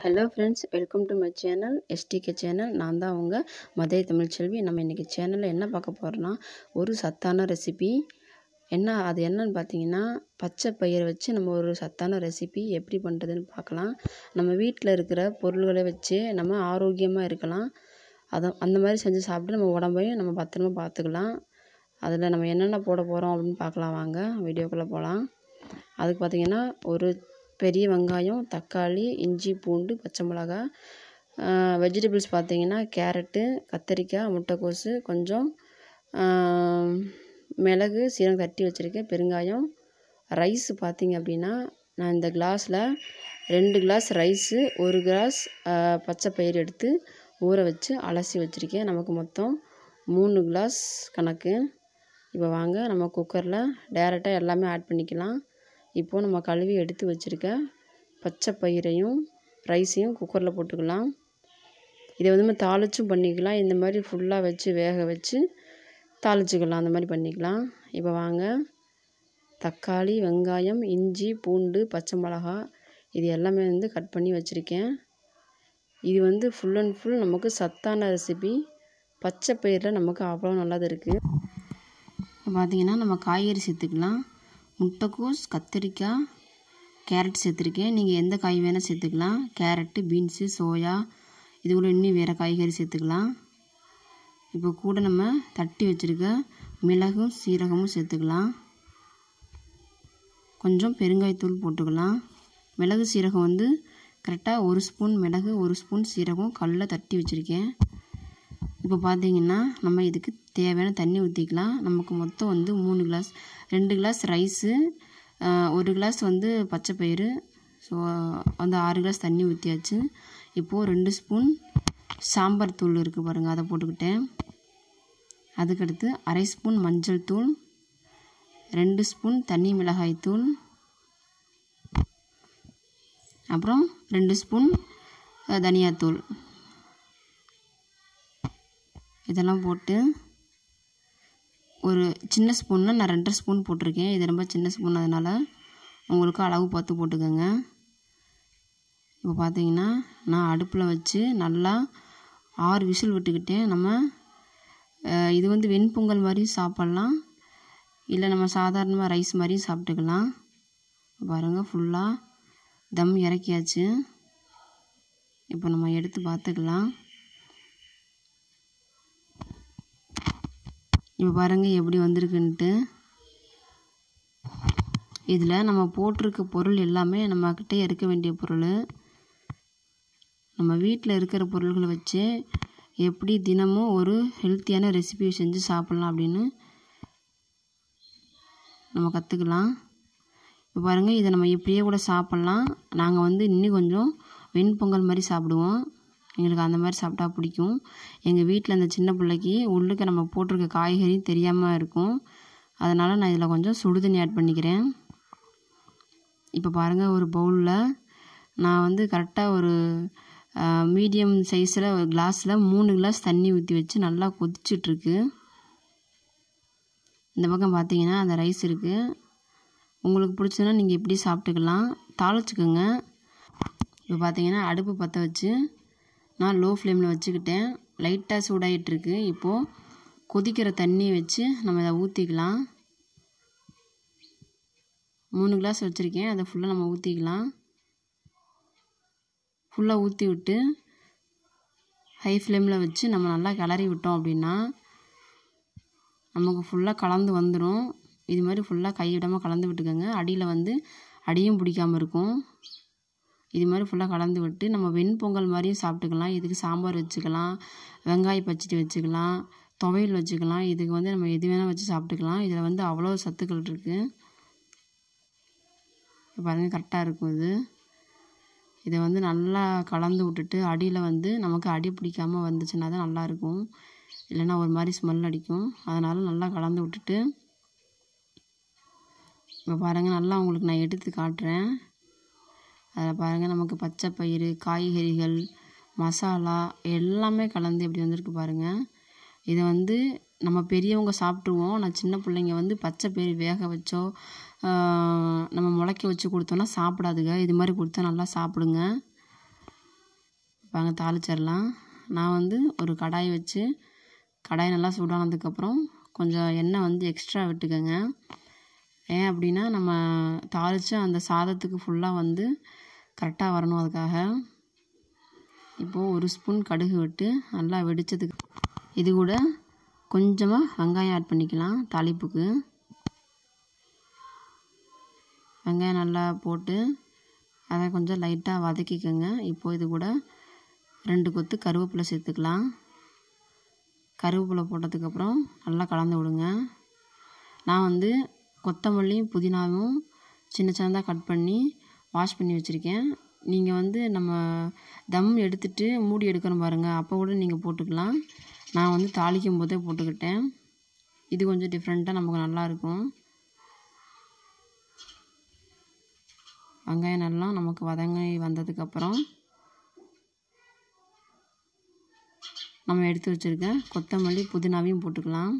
hello friends welcome to my channel STK channel நான் தான் அவங்க மதிய தமிழ்ச்செல்வி நம்ம இன்றைக்கி சேனலில் என்ன பார்க்க போகிறோன்னா ஒரு சத்தான ரெசிபி என்ன அது என்னன்னு பார்த்தீங்கன்னா பச்சை பயிரை வச்சு நம்ம ஒரு சத்தான ரெசிபி எப்படி பண்ணுறதுன்னு பார்க்கலாம் நம்ம வீட்டில் இருக்கிற பொருள்களை வச்சு நம்ம ஆரோக்கியமாக இருக்கலாம் அதை அந்த மாதிரி செஞ்சு சாப்பிட்டு நம்ம உடம்பையும் நம்ம பத்திரமா பார்த்துக்கலாம் அதில் நம்ம என்னென்ன போட போகிறோம் அப்படின்னு பார்க்கலாம் வாங்க வீடியோக்குள்ளே போகலாம் அதுக்கு பார்த்திங்கன்னா ஒரு பெரிய வெங்காயம் தக்காளி இஞ்சி பூண்டு பச்சை மிளகா வெஜிடபிள்ஸ் பார்த்திங்கன்னா கேரட்டு கத்திரிக்காய் முட்டைக்கோஸு கொஞ்சம் மிளகு சீரகம் தட்டி வச்சுருக்கேன் பெருங்காயம் ரைஸ் பார்த்திங்க அப்படின்னா நான் இந்த கிளாஸில் ரெண்டு கிளாஸ் ரைஸு ஒரு கிளாஸ் பச்சை பயிறு எடுத்து ஊற வச்சு அலசி வச்சுருக்கேன் நமக்கு மொத்தம் மூணு கிளாஸ் கணக்கு இப்போ வாங்க நம்ம குக்கரில் டேரெக்டாக எல்லாமே ஆட் பண்ணிக்கலாம் இப்போது நம்ம கழுவி எடுத்து வச்சுருக்க பச்சை பயிரையும் ரைஸையும் குக்கரில் போட்டுக்கலாம் இதை வந்து நம்ம தாளிச்சும் பண்ணிக்கலாம் இந்த மாதிரி ஃபுல்லாக வச்சு வேக வச்சு தாளிச்சிக்கலாம் அந்த மாதிரி பண்ணிக்கலாம் இப்போ வாங்க தக்காளி வெங்காயம் இஞ்சி பூண்டு பச்சை மிளகா இது எல்லாமே வந்து கட் பண்ணி வச்சுருக்கேன் இது வந்து ஃபுல் அண்ட் ஃபுல் நமக்கு சத்தான ரெசிபி பச்சை பயிரில் நமக்கு அவ்வளோ நல்லது இருக்குது இப்போ பார்த்திங்கன்னா நம்ம காய்கறி சேர்த்துக்கலாம் முட்டைக்கோஸ் கத்திரிக்காய் கேரட் சேர்த்துருக்கேன் நீங்கள் எந்த காய் வேணால் சேர்த்துக்கலாம் கேரட்டு பீன்ஸு சோயா இது கூட இன்னும் வேறு காய்கறி சேர்த்துக்கலாம் இப்போ கூட நம்ம தட்டி வச்சுருக்க மிளகும் சீரகமும் சேர்த்துக்கலாம் கொஞ்சம் பெருங்காயத்தூள் போட்டுக்கலாம் மிளகு சீரகம் வந்து கரெக்டாக ஒரு ஸ்பூன் மிளகு ஒரு ஸ்பூன் சீரகம் கல்லில் தட்டி வச்சுருக்கேன் இப்போ பார்த்திங்கன்னா நம்ம இதுக்கு தேவையான தண்ணி ஊற்றிக்கலாம் நமக்கு மொத்தம் வந்து மூணு கிளாஸ் ரெண்டு கிளாஸ் ரைஸு ஒரு கிளாஸ் வந்து பச்சை பயிறு ஸோ வந்து ஆறு கிளாஸ் தண்ணி ஊற்றியாச்சு இப்போது ரெண்டு ஸ்பூன் சாம்பார் தூள் இருக்குது பாருங்கள் அதை போட்டுக்கிட்டேன் அதுக்கடுத்து அரை ஸ்பூன் மஞ்சள் தூள் ரெண்டு ஸ்பூன் தண்ணி மிளகாய் தூள் அப்புறம் ரெண்டு ஸ்பூன் தனியாத்தூள் இதெல்லாம் போட்டு ஒரு சின்ன ஸ்பூன் நான் ரெண்டரை ஸ்பூன் போட்டிருக்கேன் இது ரொம்ப சின்ன ஸ்பூன் அதனால் உங்களுக்கு அளவு பார்த்து போட்டுக்கோங்க இப்போ பார்த்தீங்கன்னா நான் அடுப்பில் வச்சு நல்லா ஆறு விசில் விட்டுக்கிட்டேன் நம்ம இது வந்து வெண்பொங்கல் மாதிரியும் சாப்பிட்லாம் இல்லை நம்ம சாதாரணமாக ரைஸ் மாதிரியும் சாப்பிட்டுக்கலாம் பாருங்கள் ஃபுல்லாக தம் இறக்கியாச்சு இப்போ நம்ம எடுத்து பார்த்துக்கலாம் இப்போ பாருங்கள் எப்படி வந்திருக்குன்ட்டு இதில் நம்ம போட்டிருக்க பொருள் எல்லாமே நம்மக்கிட்டே இருக்க வேண்டிய பொருள் நம்ம வீட்டில் இருக்கிற பொருள்களை வச்சு எப்படி தினமும் ஒரு ஹெல்த்தியான ரெசிபி செஞ்சு சாப்பிட்லாம் அப்படின்னு நம்ம கற்றுக்கலாம் இப்போ பாருங்கள் இதை நம்ம இப்படியே கூட சாப்பிட்லாம் நாங்கள் வந்து இன்னும் கொஞ்சம் வெண்பொங்கல் மாதிரி சாப்பிடுவோம் எங்களுக்கு அந்த மாதிரி சாப்பிட்டா பிடிக்கும் எங்கள் வீட்டில் அந்த சின்ன பிள்ளைக்கு உள்ளுக்கு நம்ம போட்டிருக்க காய்கறி தெரியாமல் இருக்கும் அதனால் நான் இதில் கொஞ்சம் சுடு தண்ணி ஆட் பண்ணிக்கிறேன் இப்போ பாருங்கள் ஒரு பவுலில் நான் வந்து கரெக்டாக ஒரு மீடியம் சைஸில் ஒரு கிளாஸில் மூணு கிளாஸ் தண்ணி ஊற்றி வச்சு நல்லா கொதிச்சிட்ருக்கு இந்த பக்கம் பார்த்தீங்கன்னா அந்த ரைஸ் இருக்குது உங்களுக்கு பிடிச்சதுன்னா நீங்கள் எப்படி சாப்பிட்டுக்கலாம் தாளிச்சுக்கோங்க இப்போ பார்த்தீங்கன்னா அடுப்பு பற்ற வச்சு நான் லோ ஃப்ளேமில் வச்சுக்கிட்டேன் லைட்டாக சூடாகிட்டுருக்கு இப்போது கொதிக்கிற தண்ணி வச்சு நம்ம இதை ஊற்றிக்கலாம் மூணு கிளாஸ் வச்சுருக்கேன் அதை ஃபுல்லாக நம்ம ஊற்றிக்கலாம் ஃபுல்லாக ஊற்றி விட்டு ஹை ஃப்ளேமில் வச்சு நம்ம நல்லா கிளறி விட்டோம் அப்படின்னா நமக்கு ஃபுல்லாக கலந்து வந்துடும் இது மாதிரி ஃபுல்லாக விடாமல் கலந்து விட்டுக்கோங்க அடியில் வந்து அடியும் பிடிக்காமல் இருக்கும் இது மாதிரி ஃபுல்லாக கலந்து விட்டு நம்ம வெண்பொங்கல் மாதிரியும் சாப்பிட்டுக்கலாம் இதுக்கு சாம்பார் வச்சுக்கலாம் வெங்காய பச்சடி வச்சுக்கலாம் துவையல் வச்சுக்கலாம் இதுக்கு வந்து நம்ம எது வேணால் வச்சு சாப்பிட்டுக்கலாம் இதில் வந்து அவ்வளோ சத்துக்கள் இருக்குது பாருங்கள் கரெக்டாக இருக்கும் இது இதை வந்து நல்லா கலந்து விட்டுட்டு அடியில் வந்து நமக்கு அடி பிடிக்காமல் வந்துச்சுன்னா தான் நல்லாயிருக்கும் இல்லைன்னா ஒரு மாதிரி ஸ்மெல் அடிக்கும் அதனால் நல்லா கலந்து விட்டுட்டு இப்போ பாருங்கள் நல்லா உங்களுக்கு நான் எடுத்து காட்டுறேன் அதில் பாருங்கள் நமக்கு பச்சை பயிறு காய்கறிகள் மசாலா எல்லாமே கலந்து எப்படி வந்திருக்கு பாருங்கள் இதை வந்து நம்ம பெரியவங்க சாப்பிட்ருவோம் நான் சின்ன பிள்ளைங்க வந்து பச்சை பயிர் வேக வச்சோ நம்ம முளைக்க வச்சு கொடுத்தோன்னா சாப்பிடாதுங்க இது மாதிரி கொடுத்தா நல்லா சாப்பிடுங்க பாங்க தாளிச்சிடலாம் நான் வந்து ஒரு கடாய் வச்சு கடாய் நல்லா சூடானதுக்கப்புறம் கொஞ்சம் எண்ணெய் வந்து எக்ஸ்ட்ரா விட்டுக்கோங்க ஏன் அப்படின்னா நம்ம தாளித்து அந்த சாதத்துக்கு ஃபுல்லாக வந்து கரெக்டாக வரணும் அதுக்காக இப்போது ஒரு ஸ்பூன் கடுகு விட்டு நல்லா வெடித்ததுக்கு இது கூட கொஞ்சமாக வெங்காயம் ஆட் பண்ணிக்கலாம் தாளிப்புக்கு வெங்காயம் நல்லா போட்டு அதை கொஞ்சம் லைட்டாக வதக்கிக்கோங்க இப்போது இது கூட ரெண்டு கொத்து கருவேப்பிலை சேர்த்துக்கலாம் கருவேப்பிலை போட்டதுக்கப்புறம் நல்லா கலந்து விடுங்க நான் வந்து கொத்தமல்லியும் புதினாவும் சின்ன சின்னதாக கட் பண்ணி வாஷ் பண்ணி வச்சுருக்கேன் நீங்கள் வந்து நம்ம தம் எடுத்துட்டு மூடி எடுக்கிறோம் பாருங்கள் அப்போ கூட நீங்கள் போட்டுக்கலாம் நான் வந்து தாளிக்கும் போதே போட்டுக்கிட்டேன் இது கொஞ்சம் டிஃப்ரெண்ட்டாக நமக்கு நல்லாயிருக்கும் வெங்காயம் நல்லா நமக்கு வதங்காய் வந்ததுக்கப்புறம் நம்ம எடுத்து வச்சுருக்கேன் கொத்தமல்லி புதினாவையும் போட்டுக்கலாம்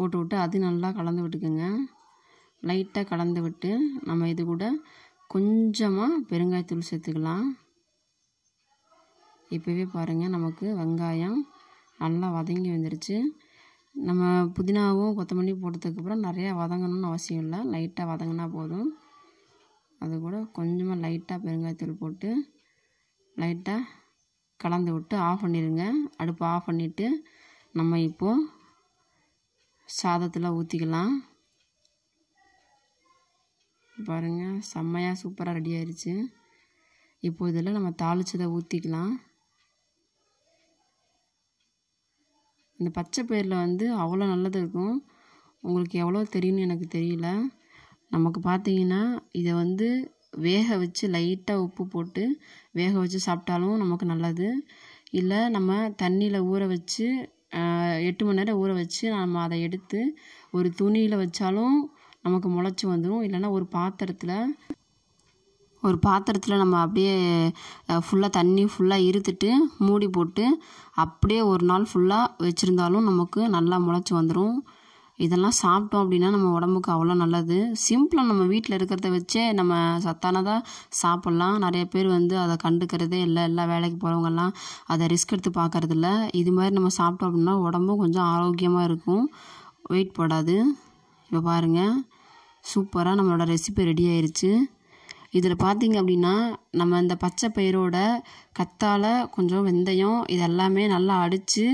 போட்டு விட்டு அது நல்லா கலந்து விட்டுக்குங்க லைட்டாக கலந்து விட்டு நம்ம இது கூட கொஞ்சமாக பெருங்காயத்தூள் சேர்த்துக்கலாம் இப்போவே பாருங்கள் நமக்கு வெங்காயம் நல்லா வதங்கி வந்துருச்சு நம்ம புதினாவும் கொத்தமல்லி போட்டதுக்கப்புறம் நிறையா வதங்கணும்னு அவசியம் இல்லை லைட்டாக வதங்கினா போதும் அது கூட கொஞ்சமாக லைட்டாக பெருங்காயத்தூள் போட்டு லைட்டாக கலந்து விட்டு ஆஃப் பண்ணிடுங்க அடுப்பு ஆஃப் பண்ணிவிட்டு நம்ம இப்போது சாதத்தில் ஊற்றிக்கலாம் பாருங்கள் செம்மையாக சூப்பராக ரெடி ஆயிடுச்சு இப்போ இதில் நம்ம தாளிச்சதை ஊற்றிக்கலாம் இந்த பச்சை பயிரில் வந்து அவ்வளோ நல்லது இருக்கும் உங்களுக்கு எவ்வளோ தெரியும்னு எனக்கு தெரியல நமக்கு பார்த்தீங்கன்னா இதை வந்து வேக வச்சு லைட்டாக உப்பு போட்டு வேக வச்சு சாப்பிட்டாலும் நமக்கு நல்லது இல்லை நம்ம தண்ணியில் ஊற வச்சு எட்டு மணி நேரம் ஊற வச்சு நம்ம அதை எடுத்து ஒரு துணியில் வச்சாலும் நமக்கு முளைச்சி வந்துடும் இல்லைன்னா ஒரு பாத்திரத்தில் ஒரு பாத்திரத்தில் நம்ம அப்படியே ஃபுல்லாக தண்ணி ஃபுல்லாக இருத்துட்டு மூடி போட்டு அப்படியே ஒரு நாள் ஃபுல்லாக வச்சுருந்தாலும் நமக்கு நல்லா முளைச்சி வந்துடும் இதெல்லாம் சாப்பிட்டோம் அப்படின்னா நம்ம உடம்புக்கு அவ்வளோ நல்லது சிம்பிளாக நம்ம வீட்டில் இருக்கிறத வச்சே நம்ம சத்தானதாக சாப்பிட்லாம் நிறைய பேர் வந்து அதை கண்டுக்கிறதே இல்லை எல்லா வேலைக்கு போகிறவங்கெல்லாம் அதை ரிஸ்க் எடுத்து இல்லை இது மாதிரி நம்ம சாப்பிட்டோம் அப்படின்னா உடம்பும் கொஞ்சம் ஆரோக்கியமாக இருக்கும் வெயிட் போடாது இப்போ பாருங்கள் சூப்பராக நம்மளோட ரெசிபி ரெடி ஆயிடுச்சு இதில் பார்த்திங்க அப்படின்னா நம்ம இந்த பச்சை பயிரோட கத்தால் கொஞ்சம் வெந்தயம் இதெல்லாமே நல்லா அடித்து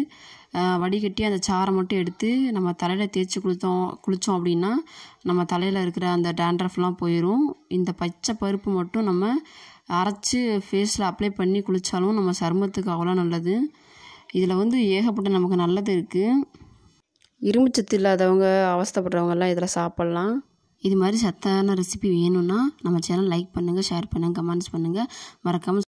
வடிகட்டி அந்த சாரை மட்டும் எடுத்து நம்ம தலையில் தேய்ச்சி குளித்தோம் குளித்தோம் அப்படின்னா நம்ம தலையில் இருக்கிற அந்த டேண்ட்ரஃப்லாம் போயிடும் இந்த பச்சை பருப்பு மட்டும் நம்ம அரைச்சி ஃபேஸில் அப்ளை பண்ணி குளித்தாலும் நம்ம சருமத்துக்கு அவ்வளோ நல்லது இதில் வந்து ஏகப்பட்ட நமக்கு நல்லது இருக்குது இரும்புச்சத்து இல்லாதவங்க அவஸ்தப்படுறவங்கெல்லாம் இதில் சாப்பிட்லாம் இது மாதிரி சத்தான ரெசிபி வேணும்னா நம்ம சேனல் லைக் பண்ணுங்கள் ஷேர் பண்ணுங்கள் கமெண்ட்ஸ் பண்ணுங்கள் மறக்காமல்